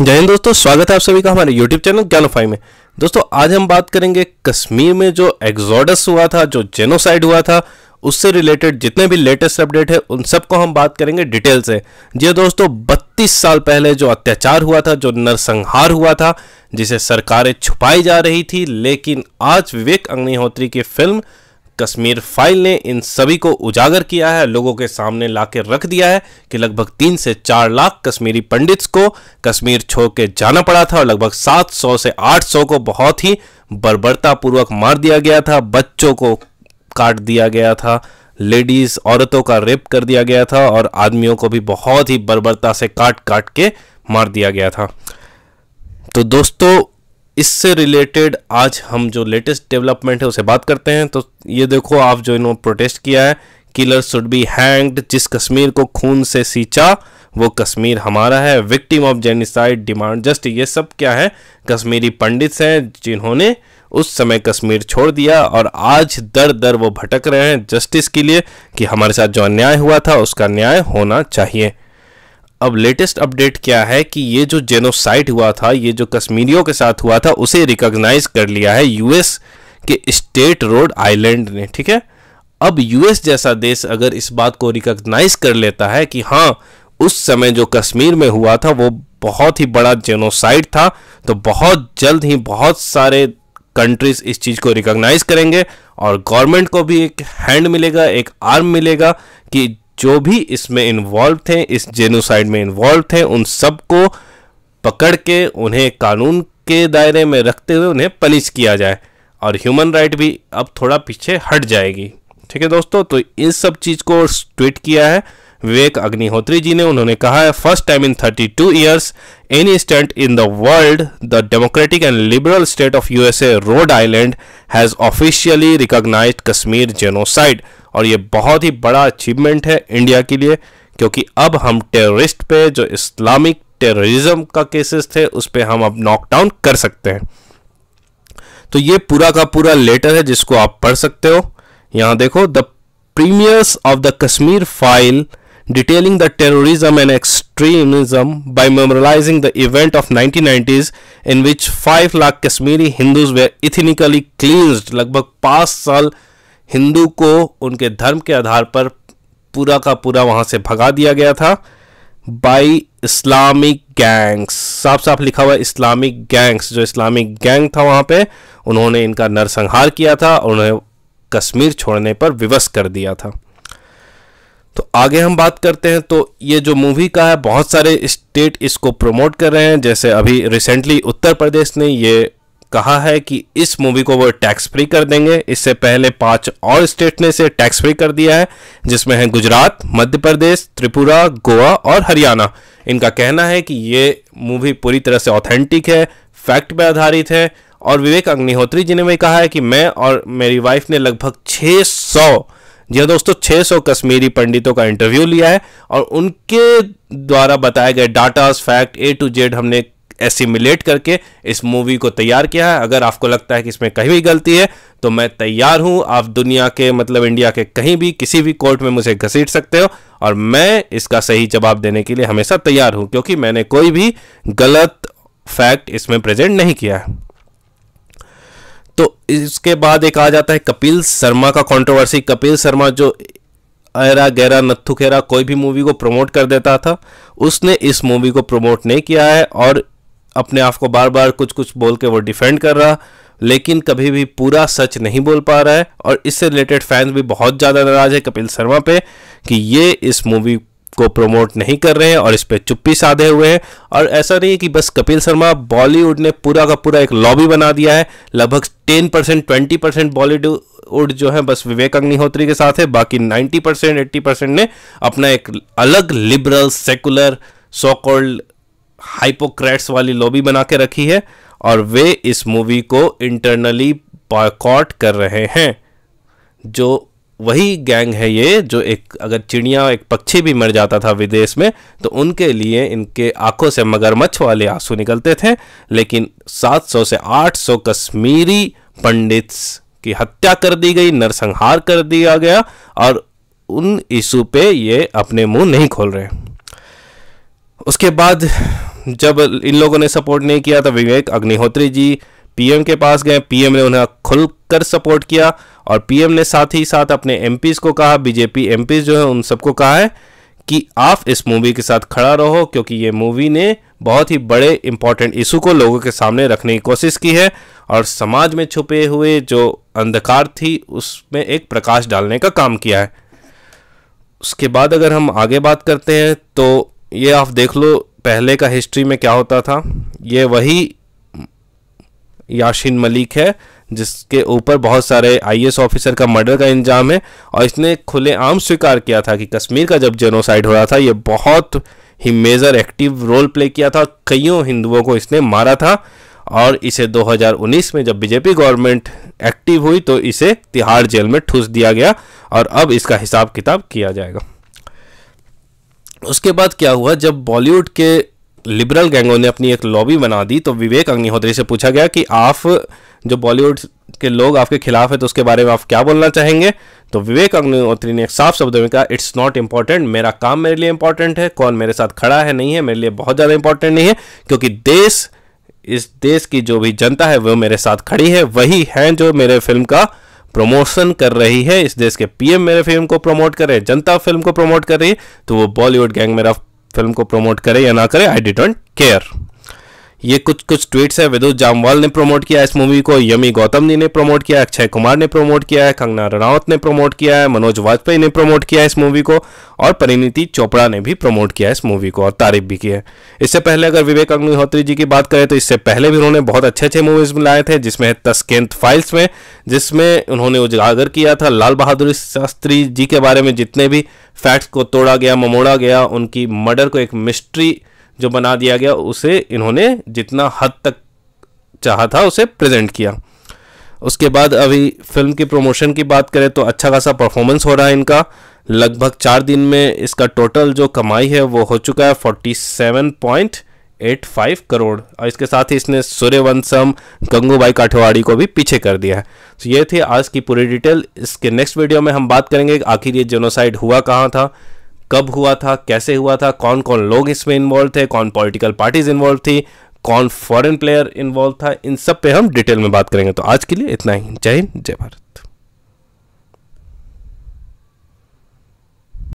जय हिंद दोस्तों स्वागत है आप सभी का हमारे YouTube चैनल ज्ञानोफाई में दोस्तों आज हम बात करेंगे कश्मीर में जो एग्जॉडस हुआ था जो जेनोसाइड हुआ था उससे रिलेटेड जितने भी लेटेस्ट अपडेट है उन सब को हम बात करेंगे डिटेल से जी हाँ दोस्तों बत्तीस साल पहले जो अत्याचार हुआ था जो नरसंहार हुआ था जिसे सरकारें छुपाई जा रही थी लेकिन आज विवेक अग्निहोत्री की फिल्म कश्मीर फाइल ने इन सभी को उजागर किया है लोगों के सामने ला रख दिया है कि लगभग तीन से चार लाख कश्मीरी पंडित्स को कश्मीर छोड़ के जाना पड़ा था और लगभग 700 से 800 को बहुत ही बर्बरतापूर्वक मार दिया गया था बच्चों को काट दिया गया था लेडीज औरतों का रेप कर दिया गया था और आदमियों को भी बहुत ही बर्बरता से काट काट के मार दिया गया था तो दोस्तों इससे रिलेटेड आज हम जो लेटेस्ट डेवलपमेंट है उसे बात करते हैं तो ये देखो आप जो इन्होंने प्रोटेस्ट किया है किलर शुड बी हैंग्ड जिस कश्मीर को खून से सींचा वो कश्मीर हमारा है victim of genocide demand just ये सब क्या है कश्मीरी पंडित हैं जिन्होंने उस समय कश्मीर छोड़ दिया और आज दर दर वो भटक रहे हैं जस्टिस के लिए कि हमारे साथ जो अन्याय हुआ था उसका न्याय होना चाहिए अब लेटेस्ट अपडेट क्या है कि ये जो जेनोसाइट हुआ था ये जो कश्मीरियों के साथ हुआ था उसे रिकॉग्नाइज कर लिया है यूएस के स्टेट रोड आइलैंड ने ठीक है अब यूएस जैसा देश अगर इस बात को रिकॉग्नाइज कर लेता है कि हाँ उस समय जो कश्मीर में हुआ था वो बहुत ही बड़ा जेनोसाइड था तो बहुत जल्द ही बहुत सारे कंट्रीज इस चीज़ को रिकॉग्नाइज करेंगे और गवर्नमेंट को भी एक हैंड मिलेगा एक आर्म मिलेगा कि जो भी इसमें इन्वॉल्व थे इस जेनोसाइड में इन्वॉल्व थे उन सबको पकड़ के उन्हें कानून के दायरे में रखते हुए उन्हें पनिश किया जाए और ह्यूमन राइट भी अब थोड़ा पीछे हट जाएगी ठीक है दोस्तों तो इस सब चीज़ को ट्वीट किया है विवेक अग्निहोत्री जी ने उन्होंने कहा है first time in 32 two years any state in the world the democratic and liberal state of USA Rhode Island has officially recognised Kashmir genocide और ये बहुत ही बड़ा अचीवमेंट है इंडिया के लिए क्योंकि अब हम टेररिस्ट पे जो इस्लामिक टेररिज्म का केसेस थे उस पर हम अब नॉकडाउन कर सकते हैं तो ये पूरा का पूरा लेटर है जिसको आप पढ़ सकते हो यहां देखो the premieres of the Kashmir file detailing the terrorism and extremism by memorialising the event of 1990s in which five lakh Kashmiri Hindus were ethnically cleansed लगभग पांच साल हिंदू को उनके धर्म के आधार पर पूरा का पूरा वहां से भगा दिया गया था बाई इस्लामिक गैंग्स साफ साफ लिखा हुआ इस्लामिक गैंग्स जो इस्लामिक गैंग था वहां पे उन्होंने इनका नरसंहार किया था और उन्हें कश्मीर छोड़ने पर विवश कर दिया था तो आगे हम बात करते हैं तो ये जो मूवी का है बहुत सारे स्टेट इसको प्रमोट कर रहे हैं जैसे अभी रिसेंटली उत्तर प्रदेश ने ये कहा है कि इस मूवी को वो टैक्स फ्री कर देंगे इससे पहले पांच और स्टेट ने इसे टैक्स फ्री कर दिया है जिसमें है गुजरात मध्य प्रदेश त्रिपुरा गोवा और हरियाणा इनका कहना है कि ये मूवी पूरी तरह से ऑथेंटिक है फैक्ट पर आधारित है और विवेक अग्निहोत्री जी ने भी कहा है कि मैं और मेरी वाइफ ने लगभग 600 यह हाँ दोस्तों 600 कश्मीरी पंडितों का इंटरव्यू लिया है और उनके द्वारा बताए गए datas fact A to Z हमने एसिमिलेट करके इस मूवी को तैयार किया है अगर आपको लगता है कि इसमें कहीं भी गलती है तो मैं तैयार हूं आप दुनिया के मतलब इंडिया के कहीं भी किसी भी कोर्ट में मुझे घसीट सकते हो और मैं इसका सही जवाब देने के लिए हमेशा तैयार हूं क्योंकि मैंने कोई भी गलत फैक्ट इसमें प्रेजेंट नहीं किया है तो इसके बाद एक आ जाता है कपिल शर्मा का कंट्रोवर्सी कपिल शर्मा जो अरा गहरा नत्थु खेरा कोई भी मूवी को प्रमोट कर देता था उसने इस मूवी को प्रमोट नहीं किया है और अपने आप को बार बार कुछ कुछ बोल के वो डिफेंड कर रहा लेकिन कभी भी पूरा सच नहीं बोल पा रहा है और इससे रिलेटेड फैंस भी बहुत ज़्यादा नाराज है कपिल शर्मा पे कि ये इस मूवी को प्रमोट नहीं कर रहे हैं और इस पर चुप्पी साधे हुए हैं और ऐसा नहीं है कि बस कपिल शर्मा बॉलीवुड ने पूरा का पूरा एक लॉबी बना दिया है लगभग ten percent twenty percent Bollywood जो है बस विवेक अग्निहोत्री के साथ है बाकी नाइन्टी परसेंट एट्टी परसेंट ने अपना एक अलग liberal secular so called hypocrites वाली लॉबी बना के रखी है और वे इस मूवी को इंटरनली बॉयकॉट कर रहे हैं जो वही गैंग है ये जो एक अगर चिड़िया एक पक्षी भी मर जाता था विदेश में तो उनके लिए इनके आंखों से मगरमच्छ वाले आंसू निकलते थे लेकिन 700 से 800 कश्मीरी पंडित की हत्या कर दी गई नरसंहार कर दिया गया और उन इशू पे ये अपने मुंह नहीं खोल रहे उसके बाद जब इन लोगों ने सपोर्ट नहीं किया तो विवेक अग्निहोत्री जी पीएम के पास गए पीएम ने उन्हें खुलकर सपोर्ट किया और पीएम ने साथ ही साथ अपने एम को कहा बीजेपी एम जो है उन सबको कहा है कि आप इस मूवी के साथ खड़ा रहो क्योंकि ये मूवी ने बहुत ही बड़े इंपॉर्टेंट इशू को लोगों के सामने रखने की कोशिश की है और समाज में छुपे हुए जो अंधकार थी उसमें एक प्रकाश डालने का काम किया है उसके बाद अगर हम आगे बात करते हैं तो ये आप देख लो पहले का हिस्ट्री में क्या होता था ये वही याशिन मलिक है जिसके ऊपर बहुत सारे आईएएस ऑफिसर का मर्डर का इंजाम है और इसने खुलेआम स्वीकार किया था कि कश्मीर का जब जेनोसाइड हो रहा था ये बहुत ही मेजर एक्टिव रोल प्ले किया था कईयों हिंदुओं को इसने मारा था और इसे 2019 में जब बीजेपी गवर्नमेंट एक्टिव हुई तो इसे तिहाड़ जेल में ठूस दिया गया और अब इसका हिसाब किताब किया जाएगा उसके बाद क्या हुआ जब बॉलीवुड के लिबरल गैंगों ने अपनी एक लॉबी बना दी तो विवेक अग्निहोत्री से पूछा गया कि आप जो बॉलीवुड के लोग आपके खिलाफ है तो उसके बारे में आप क्या बोलना चाहेंगे तो विवेक अग्निहोत्री ने एक साफ शब्दों में कहा इट्स नॉट इंपॉर्टेंट मेरा काम मेरे लिए इंपॉर्टेंट है कौन मेरे साथ खड़ा है नहीं है मेरे लिए बहुत ज़्यादा इंपॉर्टेंट नहीं है क्योंकि देश इस देश की जो भी जनता है वो मेरे साथ खड़ी है वही हैं जो मेरे फिल्म का प्रमोशन कर रही है इस देश के पीएम मेरे फिल्म को प्रमोट करे जनता फिल्म को प्रमोट कर रही है तो वो बॉलीवुड गैंग मेरा फिल्म को प्रमोट करे या ना करे आई डिट केयर ये कुछ कुछ ट्वीट्स है विदुत जामवाल ने प्रमोट किया इस मूवी को यमी जी ने प्रमोट किया अक्षय कुमार ने प्रमोट किया है कंगना रनावत ने प्रमोट किया है मनोज वाजपेयी ने प्रमोट किया इस मूवी को और परिणीति चोपड़ा ने भी प्रमोट किया इस मूवी को और तारीफ भी की है इससे पहले अगर विवेक अग्निहोत्री जी की बात करें तो इससे पहले भी उन्होंने बहुत अच्छे अच्छे मूवीज लाए थे जिसमें तस्केंत फाइल्स में जिसमें उन्होंने उजागर किया था लाल बहादुर शास्त्री जी के बारे में जितने भी फैक्ट्स को तोड़ा गया ममोड़ा गया उनकी मर्डर को एक मिस्ट्री जो बना दिया गया उसे इन्होंने जितना हद तक चाहा था उसे प्रेजेंट किया उसके बाद अभी फिल्म की प्रमोशन की बात करें तो अच्छा खासा परफॉर्मेंस हो रहा है इनका लगभग चार दिन में इसका टोटल जो कमाई है वो हो चुका है forty seven point eight five crore और इसके साथ ही इसने सूर्यवंशम गंगूबाई काठवाड़ी को भी पीछे कर दिया है तो ये थी आज की पूरी डिटेल इसके नेक्स्ट वीडियो में हम बात करेंगे आखिर ये जेनोसाइड हुआ कहाँ था कब हुआ था कैसे हुआ था कौन कौन लोग इसमें इन्वॉल्व थे कौन पॉलिटिकल पार्टीज इन्वॉल्व थी कौन फॉरेन प्लेयर इन्वॉल्व था इन सब पे हम डिटेल में बात करेंगे तो आज के लिए इतना ही जय हिंद जय भारत